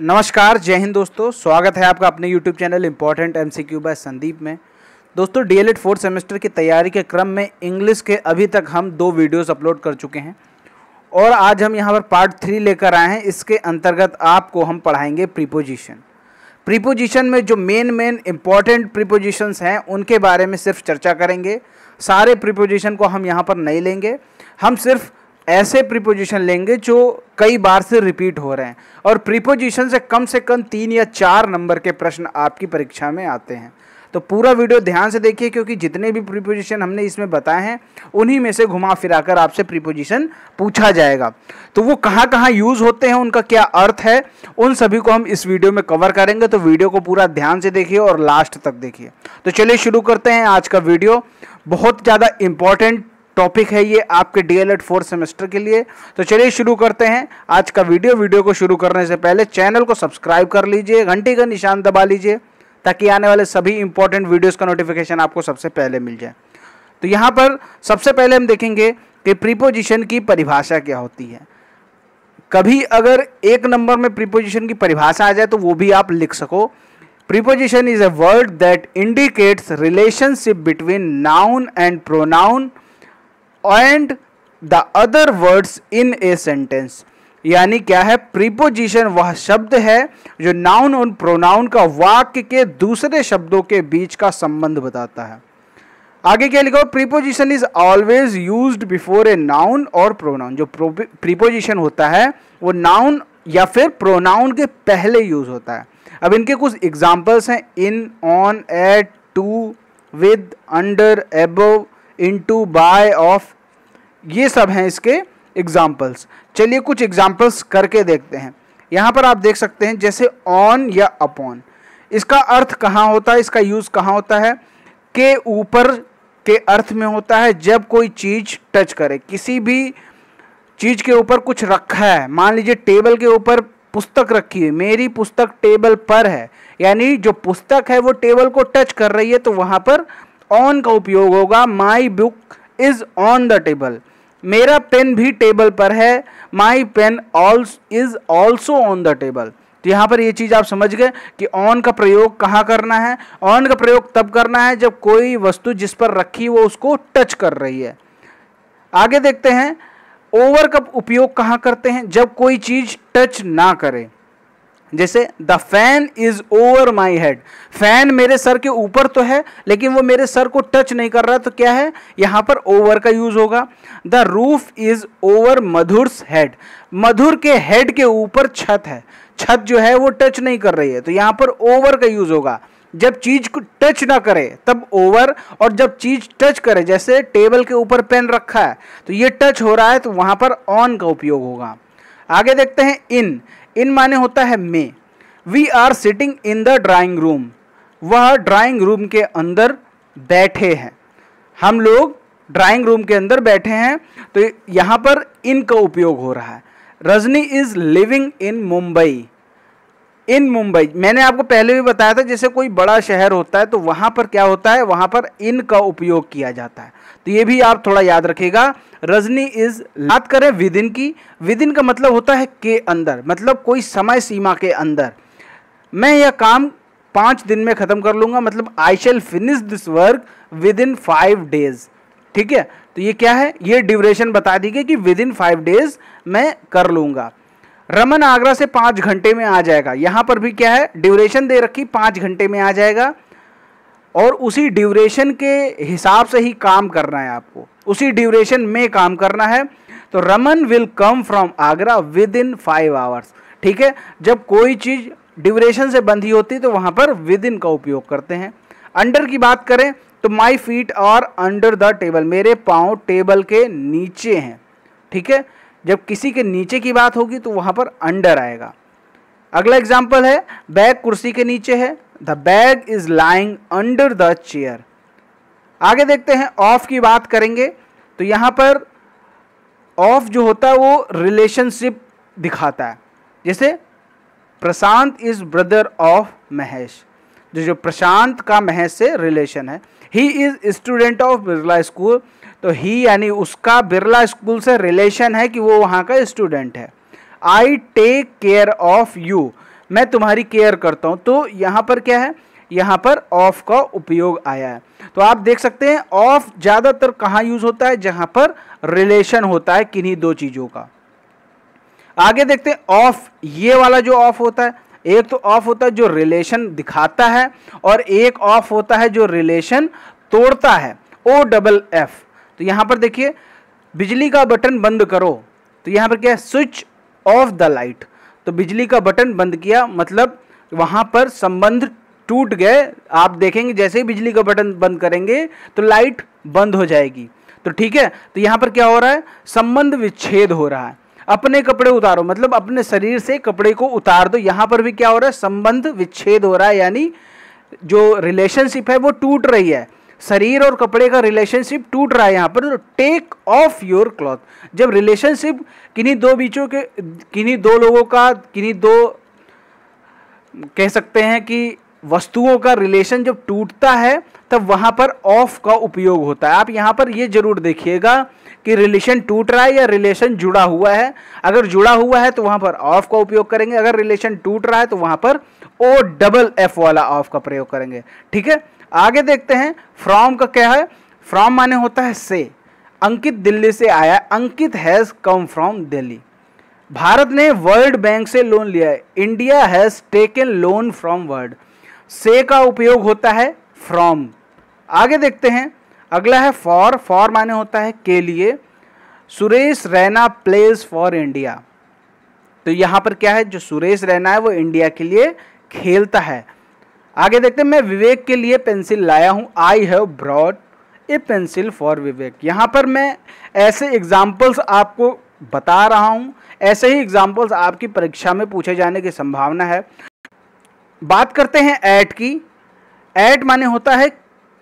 नमस्कार जय हिंद दोस्तों स्वागत है आपका अपने YouTube channel important M C Q by Sandeep में दोस्तों D L Ed fourth semester की तैयारी के क्रम में इंग्लिश के अभी तक हम दो वीडियोस अपलोड कर चुके हैं और आज हम यहाँ पर पार्ट थ्री लेकर आए हैं इसके अंतर्गत आपको हम पढ़ाएंगे प्रीपोजिशन प्रीपोजिशन में जो मेन मेन इम्पॉर्टेंट प्रीपोजिशंस हैं उनके बारे में सिर्फ चर्चा करेंगे सारे प्रीपोजिशन को हम यहाँ पर नहीं लेंगे हम सिर्फ ऐसे प्रीपोजिशन लेंगे जो कई बार से रिपीट हो रहे हैं और प्रीपोजिशन से कम से कम तीन या चार नंबर के प्रश्न आपकी परीक्षा में आते हैं तो पूरा वीडियो ध्यान से देखिए क्योंकि जितने भी प्रीपोजिशन हमने इसमें बताए हैं उन्हीं में से घुमा फिराकर आपसे प्रीपोजिशन पूछा जाएगा तो वो कहाँ कहाँ यूज़ होते हैं उनका क्या अर्थ है उन सभी को हम इस वीडियो में कवर करेंगे तो वीडियो को पूरा ध्यान से देखिए और लास्ट तक देखिए तो चलिए शुरू करते हैं आज का वीडियो बहुत ज़्यादा इंपॉर्टेंट टॉपिक है ये आपके डीएलएड एल फोर्थ सेमेस्टर के लिए तो चलिए शुरू करते हैं आज का वीडियो वीडियो को शुरू करने से पहले चैनल को सब्सक्राइब कर लीजिए घंटी का निशान दबा लीजिए ताकि आने वाले सभी इंपॉर्टेंट वीडियोज़ का नोटिफिकेशन आपको सबसे पहले मिल जाए तो यहाँ पर सबसे पहले हम देखेंगे कि प्रीपोजिशन की परिभाषा क्या होती है कभी अगर एक नंबर में प्रीपोजिशन की परिभाषा आ जाए तो वो भी आप लिख सको preposition is a word that indicates relationship between noun and pronoun and the other words in a sentence यानी क्या है प्रीपोजिशन वह शब्द है जो नाउन और प्रोनाउन का वाक्य के दूसरे शब्दों के बीच का संबंध बताता है आगे क्या लिखा हो preposition is always use before a noun और प्रोनाउन जो प्रीपोजिशन होता है वो नाउन या फिर प्रोनाउन के पहले यूज होता है अब इनके कुछ एग्जाम्पल्स हैं in on at to with under above in to by of ये सब हैं इसके एग्जाम्पल्स चलिए कुछ एग्जाम्पल्स करके देखते हैं यहाँ पर आप देख सकते हैं जैसे ऑन या अपॉन इसका अर्थ कहाँ होता है इसका यूज़ कहाँ होता है के ऊपर के अर्थ में होता है जब कोई चीज़ टच करे किसी भी चीज़ के ऊपर कुछ रखा है मान लीजिए टेबल के ऊपर पुस्तक रखी है मेरी पुस्तक टेबल पर है यानी जो पुस्तक है वो टेबल को टच कर रही है तो वहाँ पर ऑन का उपयोग होगा my book is on the table मेरा पेन भी टेबल पर है my pen also is also on the table तो यहाँ पर ये चीज़ आप समझ गए कि ऑन का प्रयोग कहाँ करना है ऑन का प्रयोग तब करना है जब कोई वस्तु जिस पर रखी वो उसको टच कर रही है आगे देखते हैं ओवर का उपयोग कहाँ करते हैं जब कोई चीज़ टच ना करें जैसे the fan is over my head fan मेरे सर के ऊपर तो है लेकिन वो मेरे सर को टच नहीं कर रहा तो क्या है यहाँ पर ओवर का यूज होगा the roof is over Madhur's head Madhur के हेड के ऊपर छत है छत जो है वो टच नहीं कर रही है तो यहाँ पर ओवर का यूज होगा जब चीज को टच ना करे तब ओवर और जब चीज टच करे जैसे टेबल के ऊपर पेन रखा है तो ये टच हो रहा है तो वहां पर ऑन का उपयोग होगा आगे देखते हैं इन इन माने होता है may we are sitting in the drawing room वह ड्राइंग रूम के अंदर बैठे हैं हम लोग ड्राइंग रूम के अंदर बैठे हैं तो यहाँ पर इनका उपयोग हो रहा है Rajni is living in Mumbai in Mumbai मैंने आपको पहले भी बताया था जैसे कोई बड़ा शहर होता है तो वहाँ पर क्या होता है वहाँ पर इन का उपयोग किया जाता है तो ये भी आप थोड़ा याद रखेगा रजनी इज बात करें विद इन की विद इन का मतलब होता है के अंदर मतलब कोई समय सीमा के अंदर मैं यह काम पाँच दिन में ख़त्म कर लूँगा मतलब I shall finish this work within five days ठीक है तो ये क्या है ये ड्यूरेशन बता दीजिए कि विद इन फाइव डेज मैं कर लूँगा रमन आगरा से पाँच घंटे में आ जाएगा यहाँ पर भी क्या है ड्यूरेशन दे रखी पाँच घंटे में आ जाएगा और उसी ड्यूरेशन के हिसाब से ही काम करना है आपको उसी ड्यूरेशन में काम करना है तो Raman will come from Agra within five hours ठीक है जब कोई चीज़ ड्यूरेशन से बंधी होती तो वहाँ पर विद इन का उपयोग करते हैं अंडर की बात करें तो my feet are under the table मेरे पाँव टेबल के नीचे हैं ठीक है जब किसी के नीचे की बात होगी तो वहाँ पर अंडर आएगा अगला एग्जाम्पल है बैग कुर्सी के नीचे है the bag is lying under the chair आगे देखते हैं ऑफ की बात करेंगे तो यहाँ पर ऑफ जो होता है वो रिलेशनशिप दिखाता है जैसे Prashant is brother of Mahesh जो जो प्रशांत का महेश से रिलेशन है he is student of Birla school तो ही यानी उसका बिरला स्कूल से रिलेशन है कि वो वहाँ का स्टूडेंट है I take care of you मैं तुम्हारी केयर करता हूँ तो यहाँ पर क्या है यहाँ पर ऑफ का उपयोग आया है तो आप देख सकते हैं ऑफ ज़्यादातर कहाँ यूज़ होता है जहाँ पर रिलेशन होता है किन्हीं दो चीज़ों का आगे देखते हैं ऑफ ये वाला जो ऑफ होता है एक तो ऑफ होता है जो रिलेशन दिखाता है और एक ऑफ होता है जो रिलेशन तोड़ता है ओ डबल एफ तो यहाँ पर देखिए बिजली का बटन बंद करो तो यहाँ पर क्या है स्विच ऑफ द लाइट तो बिजली का बटन बंद किया मतलब वहाँ पर संबंध टूट गए आप देखेंगे जैसे ही बिजली का बटन बंद करेंगे तो लाइट बंद हो जाएगी तो ठीक है तो यहाँ पर क्या हो रहा है संबंध विच्छेद हो रहा है अपने कपड़े उतारो मतलब अपने शरीर से कपड़े को उतार दो यहाँ पर भी क्या हो रहा है संबंध विच्छेद हो रहा है यानी जो रिलेशनशिप है वो टूट रही है शरीर और कपड़े का रिलेशनशिप टूट रहा है यहाँ पर टेक ऑफ योर क्लॉथ जब रिलेशनशिप किन्हीं दो बीचों के किन्हीं दो लोगों का किन्हीं दो कह सकते हैं कि वस्तुओं का रिलेशन जब टूटता है तब वहाँ पर ऑफ का उपयोग होता है आप यहाँ पर ये ज़रूर देखिएगा कि रिलेशन टूट रहा है या रिलेशन जुड़ा हुआ है अगर जुड़ा हुआ है तो वहाँ पर ऑफ का उपयोग करेंगे अगर रिलेशन टूट रहा है तो वहाँ पर ओ डबल एफ वाला ऑफ का प्रयोग करेंगे ठीक है आगे देखते हैं फ्रॉम का क्या है फ्रॉम माने होता है से अंकित दिल्ली से आया Ankit has come from Delhi Bharat ने वर्ल्ड बैंक से लोन लिया है India has taken loan from world से का उपयोग होता है फ्रॉम आगे देखते हैं अगला है फॉर फॉर माने होता है के लिए Suresh Raina plays for India तो यहाँ पर क्या है जो सुरेश रैना है वो इंडिया के लिए खेलता है आगे देखते हैं मैं विवेक के लिए पेंसिल लाया हूँ I have brought a pencil for Vivek यहाँ पर मैं ऐसे एग्जाम्पल्स आपको बता रहा हूँ ऐसे ही एग्जाम्पल्स आपकी परीक्षा में पूछे जाने की संभावना है बात करते हैं ऐट की ऐट माने होता है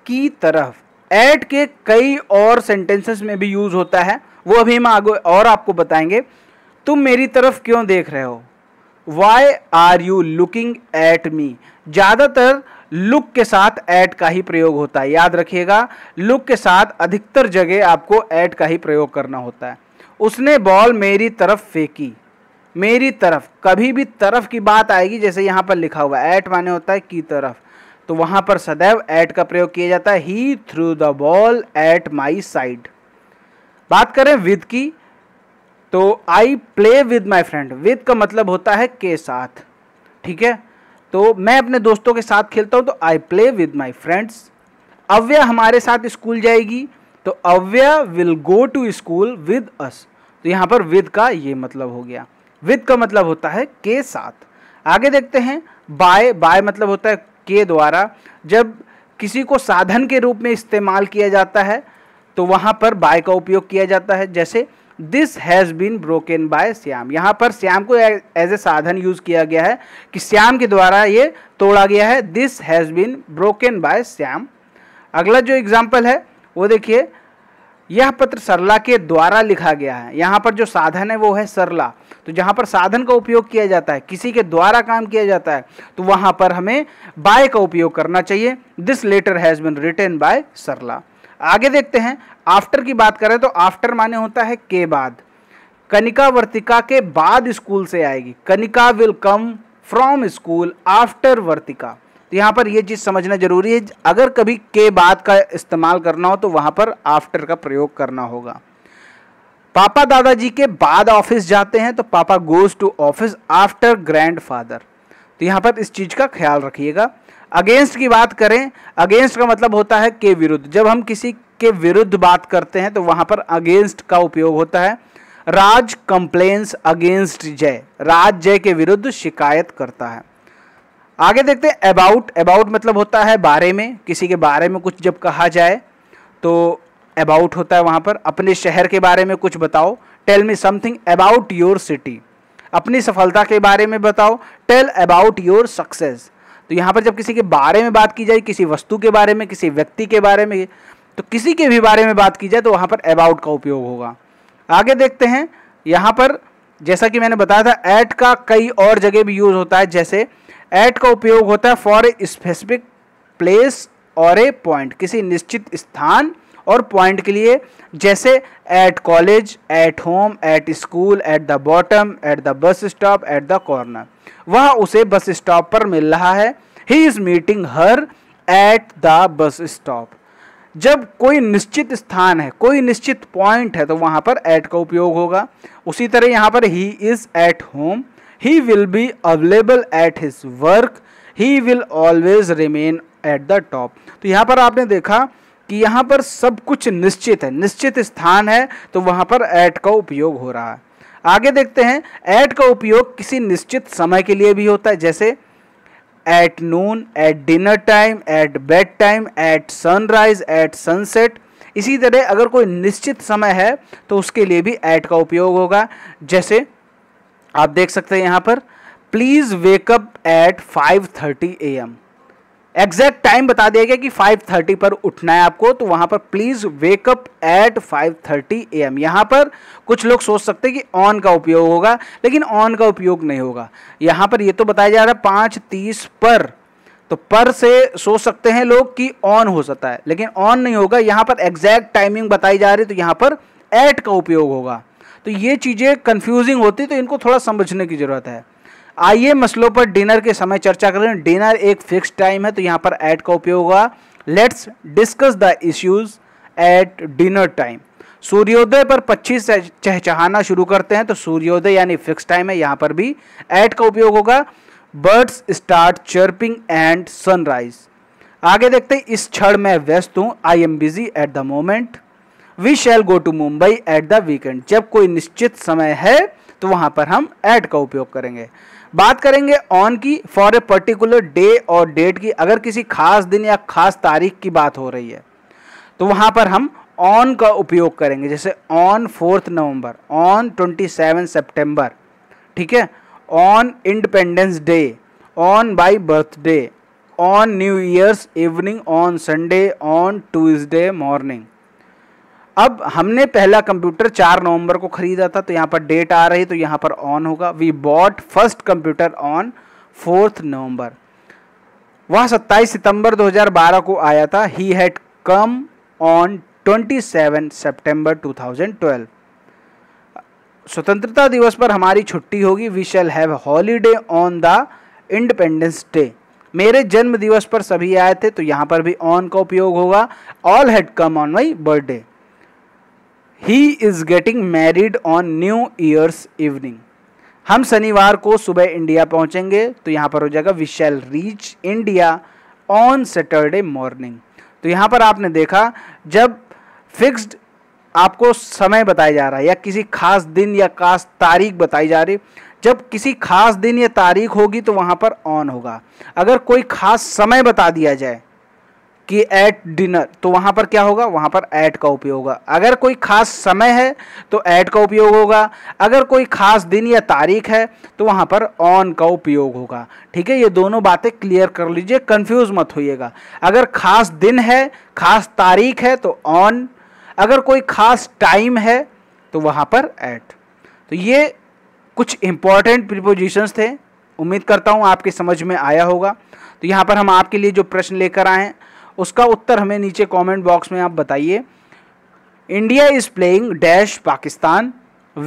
की तरफ ऐट के कई और सेंटेंसेस में भी यूज़ होता है वो अभी हम आगे और आपको बताएंगे तुम मेरी तरफ क्यों देख रहे हो why are you looking at me ज़्यादातर लुक के साथ ऐट का ही प्रयोग होता है याद रखिएगा लुक के साथ अधिकतर जगह आपको ऐट का ही प्रयोग करना होता है उसने बॉल मेरी तरफ फेंकी मेरी तरफ कभी भी तरफ की बात आएगी जैसे यहाँ पर लिखा हुआ ऐट माने होता है की तरफ तो वहाँ पर सदैव ऐट का प्रयोग किया जाता है he threw the ball at my side बात करें विद की तो I play with my friend with का मतलब होता है के साथ ठीक है तो मैं अपने दोस्तों के साथ खेलता हूँ तो I play with my friends Avya हमारे साथ स्कूल जाएगी तो Avya will go to school with us तो यहाँ पर विद का ये मतलब हो गया विद का मतलब होता है के साथ आगे देखते हैं बाय बाय मतलब होता है के द्वारा जब किसी को साधन के रूप में इस्तेमाल किया जाता है तो वहाँ पर बाय का उपयोग किया जाता है जैसे this has been broken by Shyam यहाँ पर श्याम को एज ए साधन यूज़ किया गया है कि श्याम के द्वारा ये तोड़ा गया है this has been broken by Shyam अगला जो एग्जाम्पल है वो देखिए यह पत्र सरला के द्वारा लिखा गया है यहाँ पर जो साधन है वो है सरला तो जहाँ पर साधन का उपयोग किया जाता है किसी के द्वारा काम किया जाता है तो वहाँ पर हमें बाय का उपयोग करना चाहिए this letter has been written by Sarla आगे देखते हैं आफ्टर की बात करें तो आफ्टर माने होता है के बाद कनिका वर्तिका के बाद स्कूल से आएगी Kanika will come from school after Vartika तो यहाँ पर यह चीज़ समझना जरूरी है अगर कभी के बाद का इस्तेमाल करना हो तो वहाँ पर आफ्टर का प्रयोग करना होगा पापा दादाजी के बाद ऑफिस जाते हैं तो papa goes to office after grandfather तो यहाँ पर इस चीज़ का ख्याल रखिएगा अगेंस्ट की बात करें अगेंस्ट का मतलब होता है के विरुद्ध जब हम किसी के विरुद्ध बात करते हैं तो वहां पर अगेंस्ट का उपयोग होता है राज कंप्लेन्स अगेंस्ट जय राज जय के विरुद्ध शिकायत करता है आगे देखते हैं अबाउट अबाउट मतलब होता है बारे में किसी के बारे में कुछ जब कहा जाए तो अबाउट होता है वहां पर अपने शहर के बारे में कुछ बताओ tell me something about your city अपनी सफलता के बारे में बताओ टेल अबाउट योर सक्सेस तो यहाँ पर जब किसी के बारे में बात की जाए किसी वस्तु के बारे में किसी व्यक्ति के बारे में तो किसी के भी बारे में बात की जाए तो वहाँ पर अबाउट का उपयोग होगा आगे देखते हैं यहाँ पर जैसा कि मैंने बताया था एट का कई और जगह भी यूज़ होता है जैसे एट का उपयोग होता है फॉर ए स्पेसिफिक प्लेस और ए पॉइंट किसी निश्चित स्थान और पॉइंट के लिए जैसे at college at home at school at the bottom at the bus stop at the corner वह उसे बस स्टॉप पर मिल रहा है he is meeting her at the bus stop जब कोई निश्चित स्थान है कोई निश्चित पॉइंट है तो वहाँ पर एट का उपयोग होगा उसी तरह यहाँ पर he is at home he will be available at his work he will always remain at the top तो यहाँ पर आपने देखा कि यहाँ पर सब कुछ निश्चित है निश्चित स्थान है तो वहाँ पर ऐट का उपयोग हो रहा है आगे देखते हैं ऐट का उपयोग किसी निश्चित समय के लिए भी होता है जैसे at noon at dinner time at bed time at sunrise at sunset इसी तरह अगर कोई निश्चित समय है तो उसके लिए भी ऐट का उपयोग होगा जैसे आप देख सकते हैं यहाँ पर please wake up at five thirty A M exact time बता दिया गया कि 5:30 पर उठना है आपको तो वहां पर please wake up at 5:30 thirty A M यहाँ पर कुछ लोग सोच सकते हैं कि ऑन का उपयोग होगा लेकिन ऑन का उपयोग नहीं होगा यहाँ पर ये तो बताया जा रहा है पाँच तीस पर तो पर से सोच सकते हैं लोग कि ऑन हो सकता है लेकिन ऑन नहीं होगा यहाँ पर एग्जैक्ट टाइमिंग बताई जा रही है तो यहाँ पर एट का उपयोग होगा तो ये चीज़ें कन्फ्यूजिंग होती तो इनको थोड़ा समझने की ज़रूरत है आइए मसलों पर डिनर के समय चर्चा करें डिनर एक फिक्स टाइम है तो यहाँ पर ऐड का उपयोग होगा let's discuss the issues at dinner time सूर्योदय पर से चहचहाना शुरू करते हैं तो सूर्योदय यानी फिक्स टाइम है यहाँ पर भी ऐड का उपयोग होगा birds start chirping and sunrise आगे देखते हैं इस क्षण मैं व्यस्त हूँ I am busy at the moment we shall go to Mumbai at the weekend जब कोई निश्चित समय है तो वहाँ पर हम ऐड का उपयोग करेंगे बात करेंगे ऑन की फॉर ए पर्टिकुलर डे और डेट की अगर किसी खास दिन या खास तारीख की बात हो रही है तो वहाँ पर हम ऑन का उपयोग करेंगे जैसे on fourth November on twenty seven September ठीक है on Independence Day on my birthday on new year's evening on Sunday on Tuesday morning अब हमने पहला कंप्यूटर 4 नवंबर को ख़रीदा था तो यहाँ पर डेट आ रही तो यहाँ पर ऑन होगा we bought first computer on fourth November वह 27 सितंबर 2012 को आया था ही हैड कम ऑन 27 सितंबर 2012 स्वतंत्रता दिवस पर हमारी छुट्टी होगी we shall have holiday on the Independence Day मेरे जन्म दिवस पर सभी आए थे तो यहाँ पर भी ऑन का उपयोग होगा all had come on my birthday he is getting married on new year's evening हम शनिवार को सुबह इंडिया पहुंचेंगे तो यहाँ पर हो जाएगा we shall reach India on Saturday morning तो यहाँ पर आपने देखा जब फिक्स्ड आपको समय बताया जा रहा है या किसी खास दिन या खास तारीख बताई जा रही जब किसी खास दिन या तारीख होगी तो वहाँ पर ऑन होगा अगर कोई खास समय बता दिया जाए कि एट डिनर तो वहाँ पर क्या होगा वहाँ पर ऐट का उपयोग होगा अगर कोई ख़ास समय है तो ऐट का उपयोग होगा अगर कोई ख़ास दिन या तारीख है तो वहाँ पर ऑन का उपयोग होगा ठीक है ये दोनों बातें क्लियर कर लीजिए कंफ्यूज मत होइएगा अगर ख़ास दिन है ख़ास तारीख है तो ऑन अगर कोई ख़ास टाइम है तो वहाँ पर ऐट तो ये कुछ इम्पॉर्टेंट प्रिपोजिशंस थे उम्मीद करता हूँ आपके समझ में आया होगा तो यहाँ पर हम आपके लिए जो प्रश्न लेकर आए हैं उसका उत्तर हमें नीचे कमेंट बॉक्स में आप बताइए India is playing dash Pakistan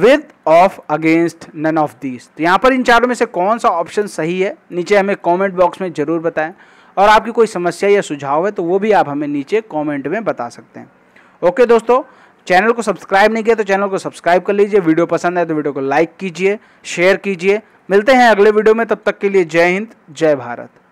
with of against none of these तो यहाँ पर इन चारों में से कौन सा ऑप्शन सही है नीचे हमें कमेंट बॉक्स में ज़रूर बताएं और आपकी कोई समस्या या सुझाव है तो वो भी आप हमें नीचे कॉमेंट में बता सकते हैं ओके दोस्तों चैनल को सब्सक्राइब नहीं किया तो चैनल को सब्सक्राइब कर लीजिए वीडियो पसंद आए तो वीडियो को लाइक कीजिए शेयर कीजिए मिलते हैं अगले वीडियो में तब तक के लिए जय हिंद जय भारत